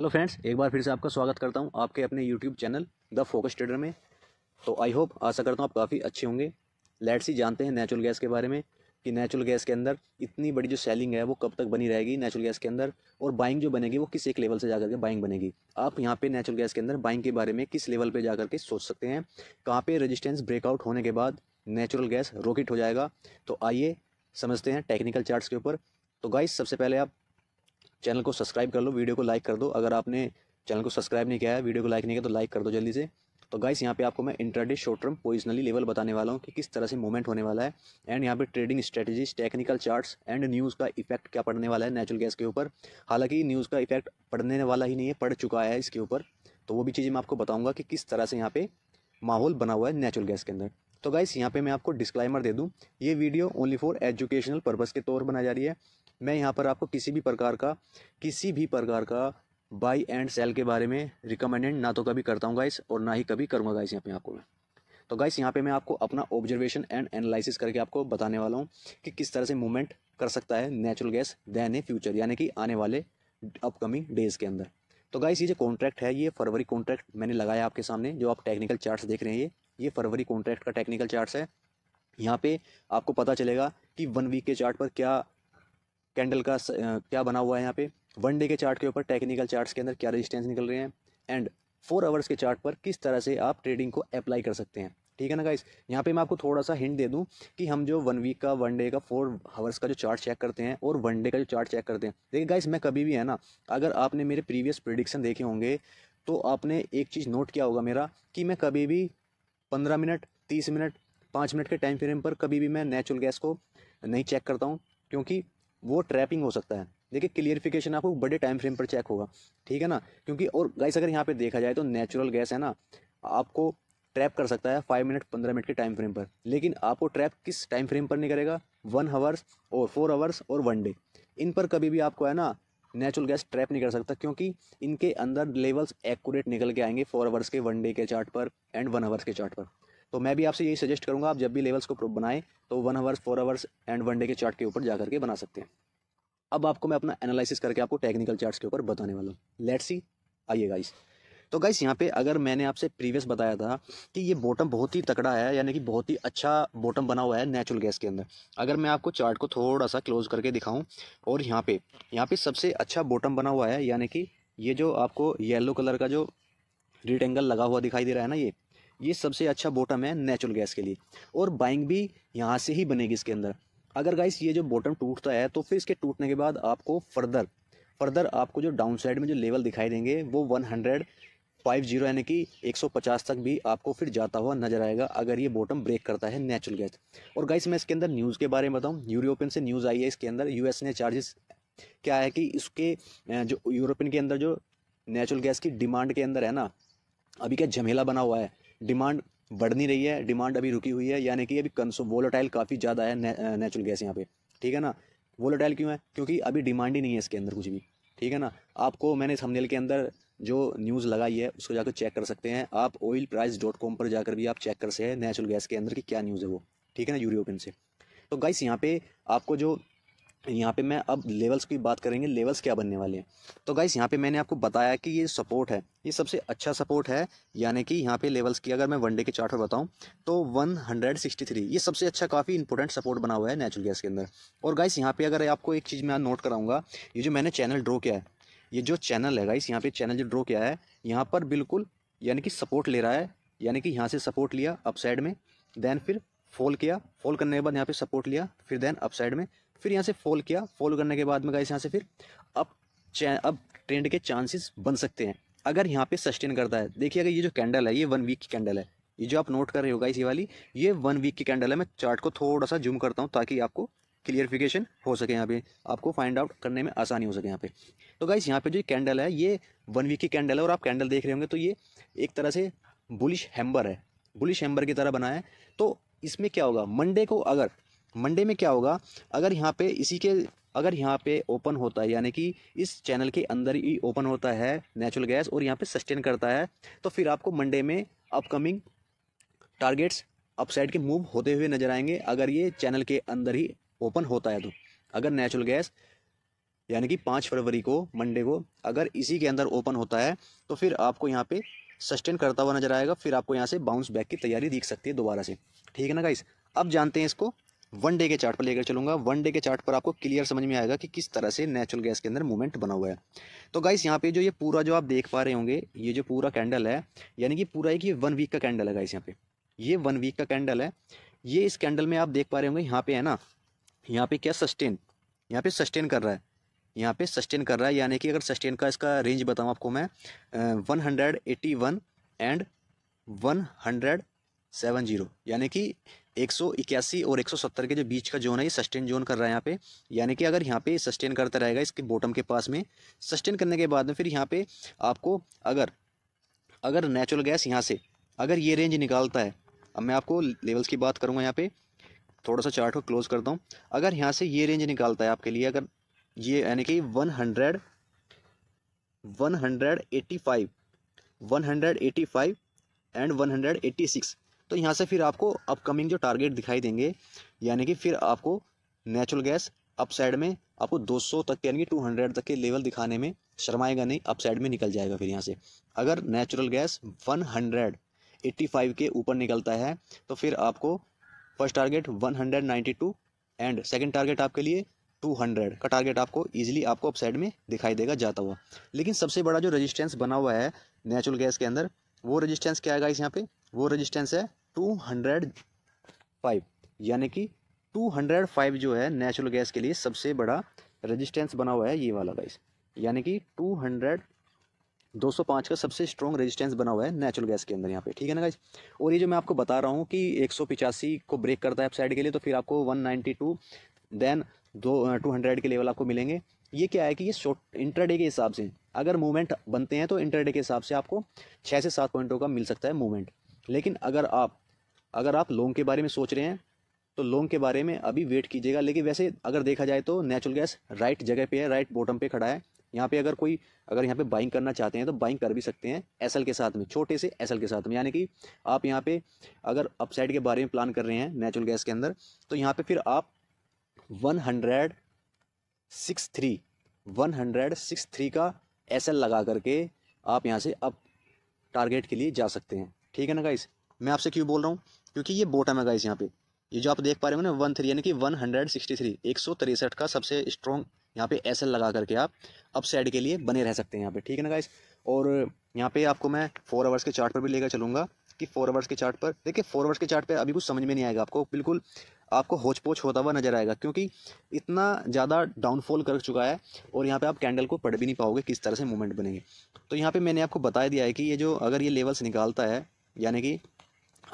hello friends एक बार फिर से आपका स्वागत करता हूं आपके अपने YouTube channel the Focus Trader में तो आई होप आशा करता हूं आप काफ़ी अच्छे होंगे लेट सी जानते हैं नेचुरल गैस के बारे में कि नेचुरल गैस के अंदर इतनी बड़ी जो सेलिंग है वो कब तक बनी रहेगी नेचुरल गैस के अंदर और बाइंग जो बनेगी वो किस एक लेवल से जा करके बाइंग बनेगी आप यहाँ पे नेचुरल गैस के अंदर बाइंग के बारे में किस लेवल पे जा करके सोच सकते हैं कहाँ पे रेजिस्टेंस ब्रेकआउट होने के बाद नेचुरल गैस रॉकेट हो जाएगा तो आइए समझते हैं टेक्निकल चार्ट्स के ऊपर तो गाइस सबसे पहले आप चैनल को सब्सक्राइब कर लो वीडियो को लाइक कर दो अगर आपने चैनल को सब्सक्राइब नहीं किया है वीडियो को लाइक नहीं किया तो लाइक कर दो जल्दी से तो गाइस यहाँ पे आपको मैं intraday short term positionally level बताने वाला हूँ कि किस तरह से मूवमेंट होने वाला है एंड यहाँ पे trading strategies technical charts and news का इफेक्ट क्या पड़ने वाला है नेचुरल गैस के ऊपर हालांकि न्यूज़ का इफेक्ट पड़ने वाला ही नहीं है पड़ चुका है इसके ऊपर तो वो भी चीज़ें मैं आपको बताऊँगा कि किस तरह से यहाँ पे माहौल बना हुआ है नेचुरल गैस के अंदर तो गाइस यहाँ पे मैं आपको डिस्क्लाइमर दे दूँ ये video only for educational purpose के तौर बनाई जा रही है मैं यहाँ पर आपको किसी भी प्रकार का किसी भी प्रकार का बाई एंड सेल के बारे में रिकमेंडेड ना तो कभी करता हूँ गाइस और ना ही कभी करूँगा गाइस यहाँ पे आपको मैं तो गाइस यहाँ पे मैं आपको अपना ऑब्जर्वेशन एंड एनालिसिस करके आपको बताने वाला हूँ कि किस तरह से मूवमेंट कर सकता है natural gas than a future यानी कि आने वाले अपकमिंग डेज़ के अंदर तो गाइस ये जो कॉन्ट्रैक्ट है ये फरवरी कॉन्ट्रैक्ट मैंने लगाया आपके सामने जो आप टेक्निकल चार्ट देख रहे हैं ये ये फरवरी कॉन्ट्रैक्ट का टेक्निकल चार्ट है यहाँ पे आपको पता चलेगा कि वन वीक के चार्ट पर क्या कैंडल का क्या बना हुआ है यहाँ पे वन डे के चार्ट के ऊपर टेक्निकल चार्ट्स के अंदर क्या रेजिस्टेंस निकल रहे हैं एंड फोर आवर्स के चार्ट पर किस तरह से आप ट्रेडिंग को अप्लाई कर सकते हैं ठीक है ना गाइस यहाँ पे मैं आपको थोड़ा सा हिंट दे दूँ कि हम जो वन वीक का वन डे का फोर हावर्स का जो चार्ट चेक करते हैं और वन डे का जो चार्ट चेक करते हैं देखिए गाइस मैं कभी भी है ना अगर आपने मेरे प्रीवियस प्रिडिक्शन देखे होंगे तो आपने एक चीज़ नोट किया होगा मेरा कि मैं कभी भी पंद्रह मिनट तीस मिनट पाँच मिनट के टाइम फ्रेम पर कभी भी मैं नेचुरल गैस को नहीं चेक करता हूँ क्योंकि वो ट्रैपिंग हो सकता है देखिए क्लियरिफिकेशन आपको बड़े टाइम फ्रेम पर चेक होगा ठीक है ना क्योंकि और गैस अगर यहाँ पे देखा जाए तो नेचुरल गैस है ना आपको ट्रैप कर सकता है फाइव मिनट पंद्रह मिनट के टाइम फ्रेम पर लेकिन आपको ट्रैप किस टाइम फ्रेम पर नहीं करेगा वन हावर्स और फोर आवर्स और वन डे इन पर कभी भी आपको है ना नेचुरल गैस ट्रैप नहीं कर सकता क्योंकि इनके अंदर लेवल्स एक्यूरेट निकल के आएंगे फोर आवर्स के वन डे के चार्ट पर एंड वन आवर्स के चार्ट पर तो मैं भी आपसे यही सजेस्ट करूँगा आप जब भी लेवल्स को बनाएं तो one hours four hours and one day के चार्ट के ऊपर जा करके बना सकते हैं अब आपको मैं अपना एनालिसिस करके आपको टेक्निकल चार्ट्स के ऊपर बताने वाला हूँ लेट्स सी आइए गाइस तो गाइस यहाँ पे अगर मैंने आपसे प्रीवियस बताया था कि ये बॉटम बहुत ही तकड़ा है यानी कि बहुत ही अच्छा बॉटम बना हुआ है नेचुरल गैस के अंदर अगर मैं आपको चार्ट को थोड़ा सा क्लोज करके दिखाऊँ और यहाँ पे यहाँ पे सबसे अच्छा बॉटम बना हुआ है यानी कि ये जो आपको येलो कलर का जो एंगल लगा हुआ दिखाई दे रहा है ना ये ये सबसे अच्छा बॉटम है नेचुरल गैस के लिए और बाइंग भी यहाँ से ही बनेगी इसके अंदर अगर गाइस ये जो बॉटम टूटता है तो फिर इसके टूटने के बाद आपको फर्दर फर्दर आपको जो डाउन साइड में जो लेवल दिखाई देंगे वो वन हंड्रेड फाइव जीरो यानी कि एक सौ पचास तक भी आपको फिर जाता हुआ नजर आएगा अगर ये बॉटम ब्रेक करता है नेचुरल गैस और गाइस मैं इसके अंदर न्यूज़ के बारे में बताऊँ यूरोपियन से न्यूज़ आई है इसके अंदर यू ने चार्जेस क्या है कि इसके जो यूरोपियन के अंदर जो नेचुरल गैस की डिमांड के अंदर है ना अभी क्या झमेला बना हुआ है डिमांड बढ़ नहीं रही है डिमांड अभी रुकी हुई है यानी कि अभी कंसो वोलोटाइल काफ़ी ज़्यादा है नेचुरल गैस यहाँ पे ठीक है ना वोलोटाइल क्यों है क्योंकि अभी डिमांड ही नहीं है इसके अंदर कुछ भी ठीक है ना आपको मैंने इस हमनेल के अंदर जो न्यूज़ लगाई है उसको जाकर चेक कर सकते हैं आप ऑयल प्राइस डॉट कॉम पर जाकर भी आप चेक कर सकते हैं नेचुरल गैस के अंदर की क्या न्यूज़ है वो ठीक है ना यूरोपियन से तो गाइस यहाँ पे आपको जो यहाँ पे मैं अब लेवल्स की बात करेंगे लेवल्स क्या बनने वाले हैं तो गाइस यहाँ पे मैंने आपको बताया कि ये सपोर्ट है ये सबसे अच्छा सपोर्ट है यानी कि यहाँ पे लेवल्स की अगर मैं वनडे के चार्ट पर बताऊँ तो 163 ये सबसे अच्छा काफ़ी इंपॉर्टेंट सपोर्ट बना हुआ है नेचुरल गैस के अंदर और गाइस यहाँ पर अगर आपको एक चीज़ मैं नोट कराऊँगा ये जो मैंने चैनल ड्रॉ किया है ये जो चैनल है गाइस यहाँ पर चैनल जो ड्रॉ किया है यहाँ पर बिल्कुल यानी कि सपोर्ट ले रहा है यानी कि यहाँ से सपोर्ट लिया अपसाइड में दैन फिर फॉल किया फॉल करने के बाद यहाँ पे सपोर्ट लिया फिर देन अपसाइड में फिर यहाँ से फॉल किया फॉल करने के बाद में गाइस यहाँ से फिर अब अब ट्रेंड के चांसेस बन सकते हैं अगर यहाँ पे सस्टेन करता है देखिए अगर ये जो कैंडल है ये वन वीक की कैंडल है ये जो आप नोट कर रहे हो गाइस ये वाली ये वन वीक की कैंडल है मैं चार्ट को थोड़ा सा जूम करता हूँ ताकि आपको क्लियरिफिकेशन हो सके यहाँ पे आपको फाइंड आउट करने में आसानी हो सके यहाँ पे तो गाइस यहाँ पे जो कैंडल है ये वन वीक की कैंडल है और आप कैंडल देख रहे होंगे तो ये एक तरह से बुलिश हैम्बर है बुलिश हैम्बर की तरह बनाया है तो इसमें क्या होगा मंडे को अगर मंडे में क्या होगा अगर यहाँ पे इसी के अगर यहाँ पे ओपन होता है यानी कि इस चैनल के अंदर ही ओपन होता है नेचुरल गैस और यहाँ पे सस्टेन करता है तो फिर आपको मंडे में अपकमिंग टारगेट्स अपसाइड के मूव होते हुए नजर आएंगे अगर ये चैनल के अंदर ही ओपन होता है तो अगर नेचुरल गैस यानी कि पाँच फरवरी को मंडे को अगर इसी के अंदर ओपन होता है तो फिर आपको यहाँ पे सस्टेन करता हुआ नजर आएगा फिर आपको यहाँ से बाउंस बैक की तैयारी दिख सकती है दोबारा से ठीक है ना गाइस अब जानते हैं इसको वन डे के चार्ट पर लेकर चलूंगा वन डे के चार्ट पर आपको क्लियर समझ में आएगा कि किस तरह से नेचुरल गैस के अंदर मूवमेंट बना हुआ है तो गाइस यहाँ पे जो ये पूरा जो आप देख पा रहे होंगे ये जो पूरा कैंडल है यानी कि पूरा एक ये वन वीक का कैंडल है गाइस यहाँ पे ये वन वीक का कैंडल है ये इस कैंडल में आप देख पा रहे होंगे यहाँ पे है ना यहाँ पे क्या सस्टेन यहाँ पे सस्टेन कर रहा है यहाँ पे सस्टेन कर रहा है यानी कि अगर सस्टेन का इसका रेंज बताऊँ आपको मैं one hundred one and one hundred seven zero यानी कि एक सौ इक्यासी और एक सौ सत्तर के जो बीच का जोन है ये सस्टेन जोन कर रहा है यहाँ पे यानी कि अगर यहाँ पे सस्टेन करता रहेगा इसके बॉटम के पास में सस्टेन करने के बाद में फिर यहाँ पे आपको अगर अगर नेचुरल गैस यहाँ से अगर ये रेंज निकालता है अब मैं आपको लेवल्स की बात करूँगा यहाँ पर थोड़ा सा चार्ट को क्लोज करता हूँ अगर यहाँ से ये रेंज निकालता है आपके लिए अगर ये यानी कि one hundred one hundred eighty five one hundred eighty five and one hundred eighty six तो यहाँ से फिर आपको अपकमिंग जो टारगेट दिखाई देंगे यानी कि फिर आपको नेचुरल गैस अप साइड में आपको 200 तक यानी कि 200 तक के लेवल दिखाने में शर्माएगा नहीं अप साइड में निकल जाएगा फिर यहाँ से अगर नेचुरल गैस 185 के ऊपर निकलता है तो फिर आपको first target 192 and second target आपके लिए 200 का टारगेट आपको इजीली आपको अपसाइड में दिखाई देगा जाता हुआ लेकिन सबसे बड़ा जो रेजिस्टेंस बना हुआ है नेचुरल गैस के अंदर वो रेजिस्टेंस क्या है इस यहाँ पे वो रेजिस्टेंस है टू हंड्रेड फाइव यानी कि टू हंड्रेड फाइव जो है नेचुरल गैस के लिए सबसे बड़ा रेजिस्टेंस बना हुआ है ये वाला गैस यानी कि टू हंड्रेड दो सौ पाँच का सबसे स्ट्रॉन्ग रेजिस्टेंस बना हुआ है नेचुरल गैस के अंदर यहाँ पे ठीक है ना गाइज और ये जो मैं आपको बता रहा हूँ कि एक सौ पिचासी को ब्रेक करता है अपसाइड के लिए तो फिर आपको वन नाइन्टी टू देन दो टू हंड्रेड के लेवल आपको मिलेंगे ये क्या है कि ये शॉर्ट इंटरडे के हिसाब से अगर मूवमेंट बनते हैं तो इंटरडे के हिसाब से आपको छः से सात पॉइंटों का मिल सकता है मूवमेंट लेकिन अगर आप अगर आप लोंग के बारे में सोच रहे हैं तो लोंग के बारे में अभी वेट कीजिएगा लेकिन वैसे अगर देखा जाए तो नेचुरल गैस राइट जगह पे है राइट बॉटम पे खड़ा है यहाँ पे अगर कोई अगर यहाँ पे बाइंग करना चाहते हैं तो बाइंग कर भी सकते हैं एस के साथ में छोटे से एस के साथ में यानी कि आप यहाँ पे अगर अपसाइड के बारे में प्लान कर रहे हैं नेचुरल गैस के अंदर तो यहाँ पर फिर आप one hundred six three one hundred six three का एस लगा करके आप यहाँ से अप टारगेट के लिए जा सकते हैं ठीक है ना गाइस मैं आपसे क्यों बोल रहा हूँ क्योंकि ये बॉटम है गाइस यहाँ पे ये जो आप देख पा रहे हो ना वन थ्री यानी कि वन हंड्रेड सिक्सटी थ्री एक सौ तिरसठ का सबसे स्ट्रॉन्ग यहाँ पे एस लगा करके आप अपसाइड के लिए बने रह सकते हैं यहाँ पे ठीक है ना गाइस और यहाँ पे आपको मैं फोर आवर्स के चार्ट पर भी लेकर चलूँगा कि फोर आवर्स के चार्ट पर देखिए फोर आवर्स के चार्ट पर अभी कुछ समझ में नहीं आएगा आपको बिल्कुल आपको होच पोच होता हुआ नजर आएगा क्योंकि इतना ज़्यादा डाउनफॉल कर चुका है और यहाँ पे आप कैंडल को पढ़ भी नहीं पाओगे किस तरह से मूवमेंट बनेंगे तो यहाँ पे मैंने आपको बता दिया है कि ये जो अगर ये लेवल्स निकालता है यानी कि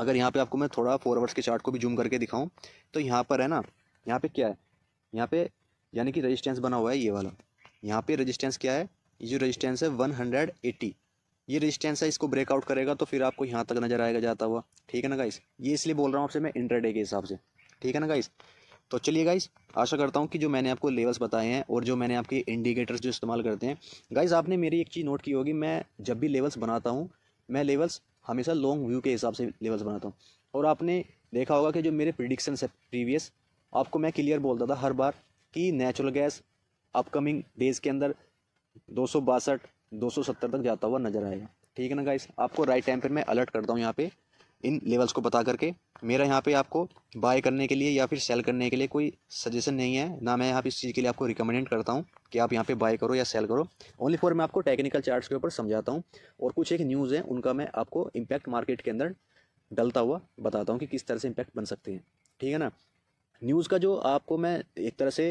अगर यहाँ पे आपको मैं थोड़ा फोर आवर्स के चार्ट को भी जूम करके दिखाऊँ तो यहाँ पर है ना यहाँ पे क्या है यहाँ पे यानी कि रजिस्टेंस बना हुआ है ये वाला यहाँ पे रजिस्टेंस क्या है ये जो रजिस्टेंस है वन हंड्रेड एट्टी ये रजिस्टेंस है इसको ब्रेकआउट करेगा तो फिर आपको यहाँ तक नज़र आएगा जाता हुआ ठीक है ना गाइस ये इसलिए बोल रहा हूँ आपसे मैं इंटरडे के हिसाब से ठीक है ना गाइस तो चलिए गाइस आशा करता हूँ कि जो मैंने आपको लेवल्स बताए हैं और जो मैंने आपके इंडिकेटर्स जो इस्तेमाल करते हैं गाइस आपने मेरी एक चीज़ नोट की होगी मैं जब भी लेवल्स बनाता हूँ मैं लेवल्स हमेशा लॉन्ग व्यू के हिसाब से लेवल्स बनाता हूँ और आपने देखा होगा कि जो मेरे प्रिडिक्शन है प्रीवियस आपको मैं क्लियर बोलता था हर बार कि नेचुरल गैस अपकमिंग डेज़ के अंदर दो सौ बासठ दो सौ सत्तर तक जाता हुआ नजर आएगा ठीक है ना गाइस आपको राइट टाइम पर मैं अलर्ट करता हूँ यहाँ पर इन लेवल्स को बता करके मेरा यहाँ पे आपको बाय करने के लिए या फिर सेल करने के लिए कोई सजेशन नहीं है ना मैं यहाँ पे इस चीज़ के लिए आपको रिकमेंड करता हूँ कि आप यहाँ पे बाय करो या सेल करो ओनली फॉर मैं आपको टेक्निकल चार्ट्स के ऊपर समझाता हूँ और कुछ एक न्यूज़ है उनका मैं आपको इम्पैक्ट मार्केट के अंदर डलता हुआ बताता हूँ कि किस तरह से इम्पैक्ट बन सकते हैं ठीक है ना न्यूज़ का जो आपको मैं एक तरह से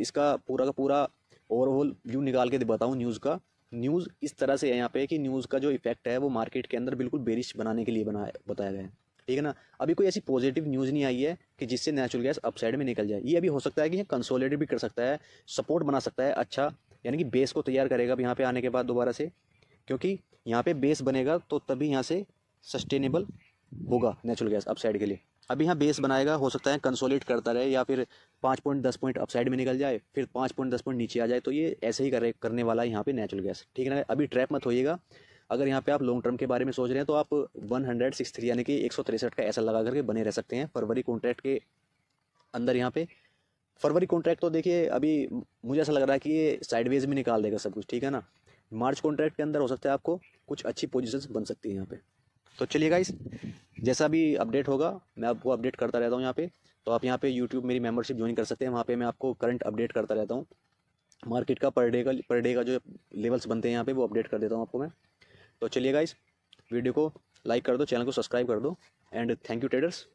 इसका पूरा का पूरा ओवरऑल व्यू निकाल के बताऊँ न्यूज़ का न्यूज़ इस तरह से है यहाँ पे कि न्यूज़ का जो इफेक्ट है वो मार्केट के अंदर बिल्कुल बेरिश बनाने के लिए बनाया बताया गया है ठीक है ना अभी कोई ऐसी पॉजिटिव न्यूज़ नहीं आई है कि जिससे नेचुरल गैस अपसाइड में निकल जाए ये अभी हो सकता है कि ये कंसोलिडेट भी कर सकता है सपोर्ट बना सकता है अच्छा यानी कि बेस को तैयार करेगा अब यहाँ पर आने के बाद दोबारा से क्योंकि यहाँ पर बेस बनेगा तो तभी यहाँ से सस्टेनेबल होगा नेचुरल गैस अपसाइड के लिए अभी यहाँ बेस बनाएगा हो सकता है कंसोलिडेट करता रहे या फिर पाँच पॉइंट दस पॉइंट अपसाइड में निकल जाए फिर पाँच पॉइंट दस पॉइंट नीचे आ जाए तो ये ऐसे ही करे करने वाला है यहाँ पे नेचुरल गैस ठीक है ना अभी ट्रैप मत होइएगा अगर यहाँ पे आप लॉन्ग टर्म के बारे में सोच रहे हैं तो आप वन हंड्रेड सिक्स थ्री यानी कि एक सौ तिरसठ का ऐसा लगा करके बने रह सकते हैं फरवरी कॉन्ट्रैक्ट के अंदर यहाँ पे फरवरी कॉन्ट्रैक्ट तो देखिए अभी मुझे ऐसा लग रहा है कि ये साइडवेज में निकाल देगा सब कुछ ठीक है ना मार्च कॉन्ट्रैक्ट के अंदर हो सकता है आपको कुछ अच्छी पोजिशन बन सकती है यहाँ पर तो चलिए गाइस जैसा भी अपडेट होगा मैं आपको अपडेट करता रहता हूँ यहाँ पे तो आप यहाँ पे यूट्यूब मेरी मेंबरशिप ज्वाइन कर सकते हैं वहाँ पे मैं आपको करंट अपडेट करता रहता हूँ मार्केट का पर डे का पर डे का जो लेवल्स बनते हैं यहाँ पे वो अपडेट कर देता हूँ आपको मैं तो चलिए गाइस वीडियो को लाइक कर दो चैनल को सब्सक्राइब कर दो एंड थैंक यू ट्रेडर्स